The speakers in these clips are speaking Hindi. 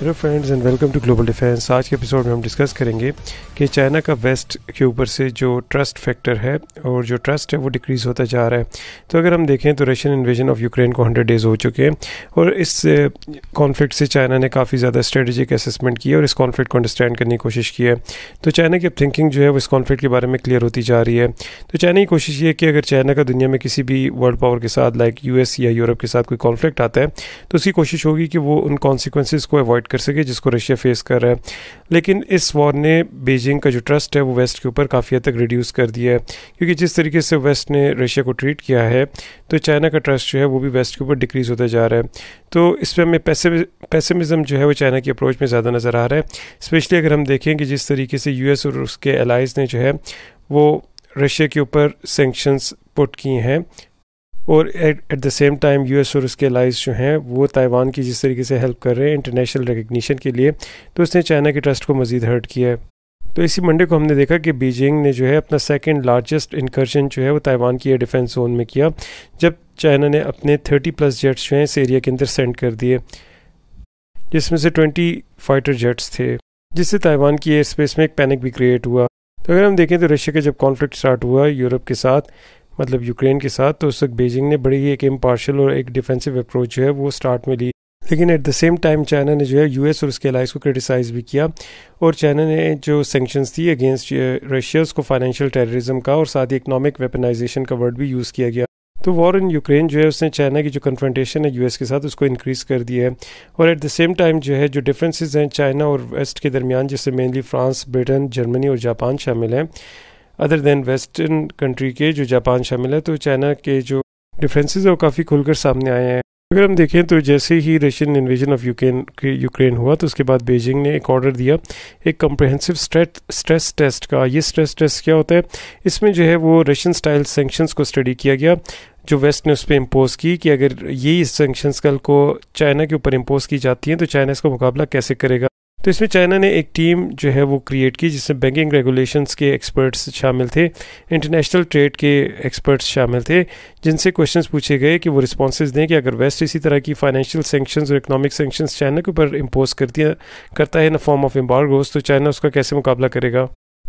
hello friends and welcome to global defence आज के एपिसोड में हम डिस्कस करेंगे कि चाइना का वेस्ट के ऊपर से जो ट्रस्ट फैक्टर है और जो ट्रस्ट है वो डिक्रीज़ होता जा रहा है तो अगर हम देखें तो रशियन इन्वेजन ऑफ यूक्रेन को 100 डेज़ हो चुके हैं और इस कॉन्फ्लिक्ट से चाइना ने काफ़ी ज़्यादा स्ट्रेटेजिक असेसमेंट किया और इस कॉन्फ्लिक्ट को अंडरस्टैंड करने की कोशिश की है तो चाइना की थिंकिंग जो है वो इस कॉन्फ्लिक्ट के बारे में क्लियर होती जा रही है तो चाइना की कोशिश ये है कि अगर चाइना का दुनिया में किसी भी वर्ल्ड पावर के साथ लाइक यू या यूरोप के साथ कोई कॉन्फ्लिक्ट आता है तो उसकी कोशिश होगी कि वो उन कॉन्सिक्वेंसेज को अवॉइड कर सके जिसको रशिया फेस कर रहा है लेकिन इस वॉर ने बीजिंग का जो ट्रस्ट है वो वेस्ट के ऊपर काफ़ी हद तक रिड्यूस कर दिया है क्योंकि जिस तरीके से वेस्ट ने रशिया को ट्रीट किया है तो चाइना का ट्रस्ट जो है वो भी वेस्ट के ऊपर डिक्रीज़ होता जा रहा है तो इस पर हमें पैसमिज़म पैसेमिज़म जो है वो चाइना की अप्रोच में ज़्यादा नज़र आ रहा है स्पेशली अगर हम देखें कि जिस तरीके से यू और उसके एलाइज ने जो है वो रशिया के ऊपर सेंक्शंस पुट किए हैं और at the same time US और उसके अलाइज़ जो हैं वो ताइवान की जिस तरीके से हेल्प कर रहे हैं इंटरनेशनल रिकग्निशन के लिए तो उसने चाइना के ट्रस्ट को मजीद हर्ट किया है तो इसी मंडे को हमने देखा कि बीजिंग ने जो है अपना सेकेंड लार्जेस्ट इंकर्शन जो है वो ताइवान की एयर डिफेंस जोन में किया जब चाइना ने अपने 30 प्लस जेट्स जो हैं इस एरिया के अंदर सेंड कर दिए जिसमें से 20 फाइटर जेट्स थे जिससे ताइवान की एयर स्पेस में एक पैनिक भी क्रिएट हुआ तो अगर हम देखें तो रशिया का जब कॉन्फ्लिक्ट स्टार्ट हुआ यूरोप के साथ मतलब यूक्रेन के साथ तो उस वक्त बीजिंग ने बड़ी एक इम्पार्शल और एक डिफेंसिव अप्रोच जो है वो स्टार्ट में ली लेकिन at the same time China ने जो है यूएस और उसके अलाइज को क्रिटिसाइज़ भी किया और चाइना ने जो सेंक्शंस थी अगेंस्ट रशिया उसको फाइनेंशियल टेररिज्म का और साथ ही इकोनॉमिक वेपनाइजेशन का वर्ड भी यूज़ किया गया तो वॉर इन यूक्रेन जो है उसने चाइना की जो कन्फ्रंटेशन है यूएस के साथ उसको इंक्रीज़ कर दिया है और एट द सेम टाइम जो है जो डिफरेंसेस हैं चाइना और वेस्ट के दरमियान जिससे मेनली फ्रांस ब्रिटेन जर्मनी और जापान शामिल हैं अदर देन वेस्टर्न कंट्री के जो जापान शामिल है तो चाइना के जो डिफरेंसेस है वो काफ़ी खुलकर सामने आए हैं अगर हम देखें तो जैसे ही Russian invasion of Ukraine Ukraine हुआ तो उसके बाद बेजिंग ने एक ऑर्डर दिया एक कम्प्रहेंसिव स्ट्रेस टेस्ट का ये स्ट्रेस टेस्ट क्या होता है इसमें जो है वो रशियन स्टाइल सेंक्शंस को स्टडी किया गया जो वेस्ट ने उस पर इम्पोज़ की कि अगर यही सेंक्शंस कल को चाइना के ऊपर इम्पोज़ की जाती हैं तो चाइना इसका मुकाबला कैसे करेगा तो इसमें चाइना ने एक टीम जो है वो क्रिएट की जिसमें बैंकिंग रेगुलेशंस के एक्सपर्ट्स शामिल थे इंटरनेशनल ट्रेड के एक्सपर्ट्स शामिल थे जिनसे क्वेश्चंस पूछे गए कि वो रिस्पॉन्स दें कि अगर वेस्ट इसी तरह की फाइनेंशियल सेंक्शंस और इकनॉमिक सेंक्शंस चाइना के ऊपर इम्पोज कर दिया करता है इन फॉर्म ऑफ एम्बार्गोज तो चाइना उसका कैसे मुकाबला करेगा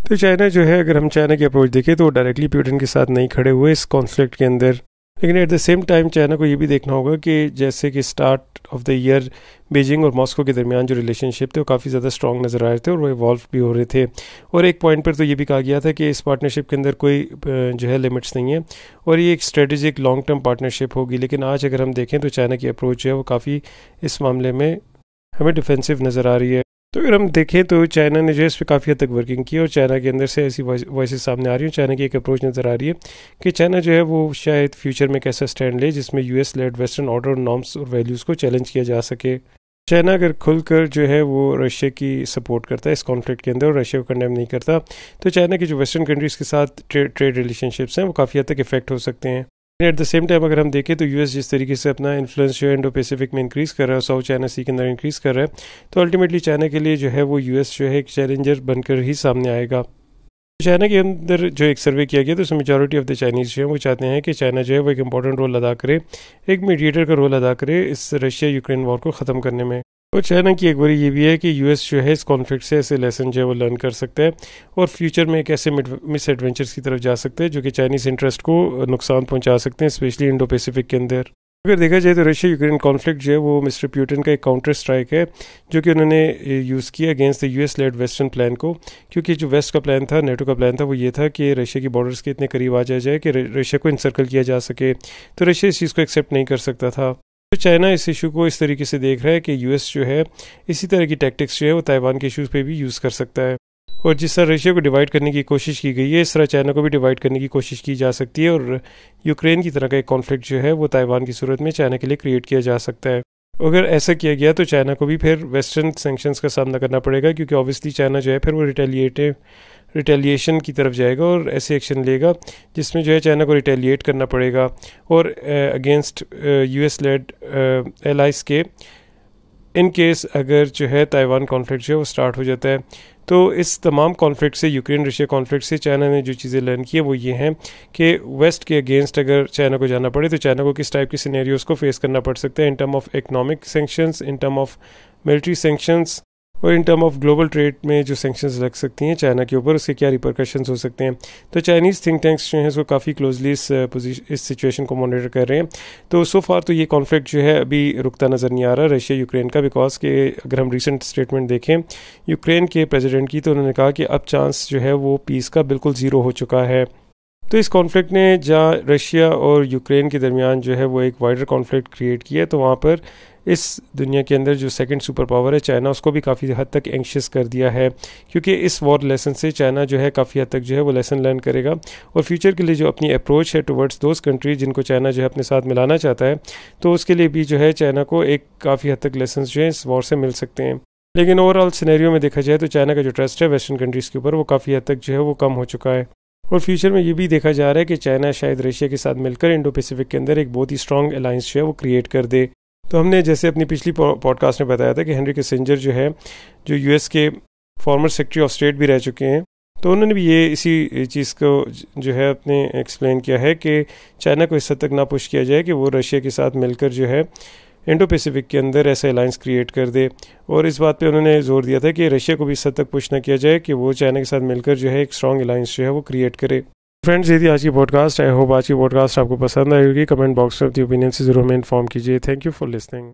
तो चाइना जो है अगर हम चाइना की अप्रोच देखें तो डायरेक्टली प्यूटन के साथ नहीं खड़े हुए इस कॉन्फ्लिक्ट के अंदर लेकिन at the same time China को ये भी देखना होगा कि जैसे कि start of the year Beijing और मॉस्को के दरमियान जो रिलेशनशिप थे वो काफ़ी ज़्यादा स्ट्रॉन्ग नज़र आ रहे थे और वो इवॉल्व भी हो रहे थे और एक पॉइंट पर तो ये भी कहा गया था कि इस पार्टनरशिप के अंदर कोई जो है लिमिट्स नहीं है और ये एक स्ट्रेटेजिक लॉन्ग टर्म पार्टनरशिप होगी लेकिन आज अगर हम देखें तो चाइना की अप्रोच है वो काफ़ी इस मामले में हमें डिफेंसिव नज़र आ रही है तो अगर हम देखें तो चाइना ने जो है इस पर काफ़ी हद तक वर्किंग की और चाइना के अंदर से ऐसी वॉइस सामने आ रही हैं चाइना की एक अप्रोच नज़र आ रही है कि चाइना जो है वो शायद फ्यूचर में कैसा स्टैंड ले जिसमें US led western order norms और वैल्यूज़ को चैलेंज किया जा सके चाइना अगर खुलकर जो है वो रशिया की सपोर्ट करता है इस कॉन्फ्लिक्ट के अंदर और रशिया को कंडेम नहीं करता तो चाइना की जो वेस्टर्न कंट्रीज़ के साथ ट्रेड ट्रेड रिलेशनशिप्स हैं वो काफ़ी हद तक इफेक्ट हो सकते हैं एट द सेम टाइम अगर हम देखें तो यूएस जिस तरीके से अपना इन्फ्लुएंस जो है इंडो पैसिफिक में इंक्रीज़ कर रहा है साउथ चाइना सी के अंदर इंक्रीज़ कर रहा है तो अल्टीमेटली चाइना के लिए जो है वो यूएस जो है एक चैलेंजर बनकर ही सामने आएगा चाइना के अंदर जो एक सर्वे किया गया तो उसमें मेजोरिटी ऑफ द चाइनीज़ जो है वो चाहते हैं कि चाइना जो है वो एक इंपॉर्टेंट रोल अदा करे एक मीडिएटर का रोल अदा करे इस रशिया यूक्रेन वॉर को ख़त्म करने में और तो चाइना की एक बड़ी ये भी है कि यूएस जो है इस कॉन्फ्लिक्ट से ऐसे लेसन जो है वो लर्न कर सकते हैं और फ्यूचर में एक ऐसे मिस एडवेंचर्स की तरफ जा सकते हैं जो कि चाइनीज़ इंटरेस्ट को नुकसान पहुंचा सकते हैं स्पेशली इंडो पैसिफिक के अंदर अगर देखा जाए तो रशिया यूक्रेन कॉन्फ्लिक्ट जो है वो मिस्टर प्यूटन का एक काउंटर स्ट्राइक है जो कि उन्होंने यूज़ किया against the US led western plan को क्योंकि जो वेस्ट का प्लान था नेटो का प्लान था वो ये था कि रशिया की बॉर्डर्स के इतने करीब आ जाए कि रशिया को इंसर्कल किया जा सके तो रशिया इस चीज़ को एक्सेप्ट नहीं कर सकता था तो चाइना इस इशू को इस तरीके से देख रहा है कि यूएस जो है इसी तरह की टैक्टिक्स जो है वो ताइवान के इशूज़ पे भी यूज़ कर सकता है और जिस तरह रशिया को डिवाइड करने की कोशिश की गई है इस तरह चाइना को भी डिवाइड करने की कोशिश की जा सकती है और यूक्रेन की तरह का एक कॉन्फ्लिक्ट जो है वो ताइवान की सूरत में चाइना के लिए क्रिएट किया जा सकता है अगर ऐसा किया गया तो चाइना को भी फिर वेस्टर्न सेंक्शंस का सामना करना पड़ेगा क्योंकि ऑब्वियसली चाइना जो है फिर वो रिटेलिएटिव रिटेलिएशन की तरफ जाएगा और ऐसे एक्शन लेगा जिसमें जो है चाइना को रिटेलिएट करना पड़ेगा और against U S led allies के इन केस अगर जो है ताइवान कॉन्फ्लिक्ट जो है वो स्टार्ट हो जाता है तो इस तमाम कॉन्फ्लिक्ट से यूक्रेन रशिया कॉन्फ्लिक्ट से चाइना ने जो चीज़ें लर्न की है वो ये हैं कि वेस्ट के अगेंस्ट अगर चाइना को जाना पड़े तो चाइना को किस टाइप के सीनेरियोज़ को फेस करना पड़ सकता है in term of economic sanctions in term of military sanctions और in term of global trade में जो सेंक्शंस लग सकती हैं चाइना के ऊपर उसके क्या रिपरकशन हो सकते हैं तो चाइनीज़ थिंक टैंक्स जो हैं उसको काफ़ी क्लोजली इस पोजीशन uh, इस सिचुएशन को मॉनिटर कर रहे हैं तो सो फार तो ये कॉन्फ्लिक्ट जो है अभी रुकता नज़र नहीं आ रहा रशिया यूक्रेन का बिकॉज के अगर हम रिसेंट स्टेटमेंट देखें यूक्रेन के प्रेजिडेंट की तो उन्होंने कहा कि अब चांस जो है वो पीस का बिल्कुल ज़ीरो हो चुका है तो इस कॉन्फ्लिक्ट ने जहाँ रशिया और यूक्रेन के दरमियान जो है वो एक वाइडर कॉन्फ्लिक्ट क्रिएट किया तो वहाँ पर इस दुनिया के अंदर जो सेकंड सुपर पावर है चाइना उसको भी काफ़ी हद तक एंशियस कर दिया है क्योंकि इस वॉर लेसन से चाइना जो है काफ़ी हद तक जो है वो लेसन लर्न करेगा और फ्यूचर के लिए जो अपनी अप्रोच है टुवर्ड्स दोज कंट्रीज जिनको चाइना जो है अपने साथ मिलाना चाहता है तो उसके लिए भी जो है चाइना को एक काफ़ी हद तक लेसन जो है इस वॉर से मिल सकते हैं लेकिन ओवरऑल सिनेरियो में देखा जाए तो चाइना का जो ट्रस्ट है वेस्टर्न कंट्रीज़ के ऊपर वो काफ़ी हद तक जो है वो कम हो चुका है और फ्यूचर में ये भी देखा जा रहा है कि चाइना शायद रशिया के साथ मिलकर इंडो पैसिफिक के अंदर एक बहुत ही स्ट्रॉन्ग अलाइंस जो है वो क्रिएट कर दे तो हमने जैसे अपनी पिछली पॉडकास्ट में बताया था कि हेनरी किसेंजर जो है जो यूएस के फॉर्मर सेक्रेटरी ऑफ स्टेट भी रह चुके हैं तो उन्होंने भी ये इसी चीज़ को जो है अपने एक्सप्लेन किया है कि चाइना को इस हद तक ना पुश किया जाए कि वो रशिया के साथ मिलकर जो है इंडो पैसिफिक के अंदर ऐसा अलाइंस क्रिएट कर दे और इस बात पे उन्होंने जोर दिया था कि रशिया को भी इस हद तक पुश ना किया जाए कि वो चाइना के साथ मिलकर जो है एक स्ट्रॉन्ग अलाइंस जो है वो क्रिएट करे फ्रेंड्स यदि आज की पॉडकास्ट आई होप आज की पॉडकास्ट आपको पसंद आएगी कमेंट बॉक्स में अपनी ओपिनियन से जरूर हमें इन्फॉर्म कीजिए थैंक यू फॉर लिसनिंग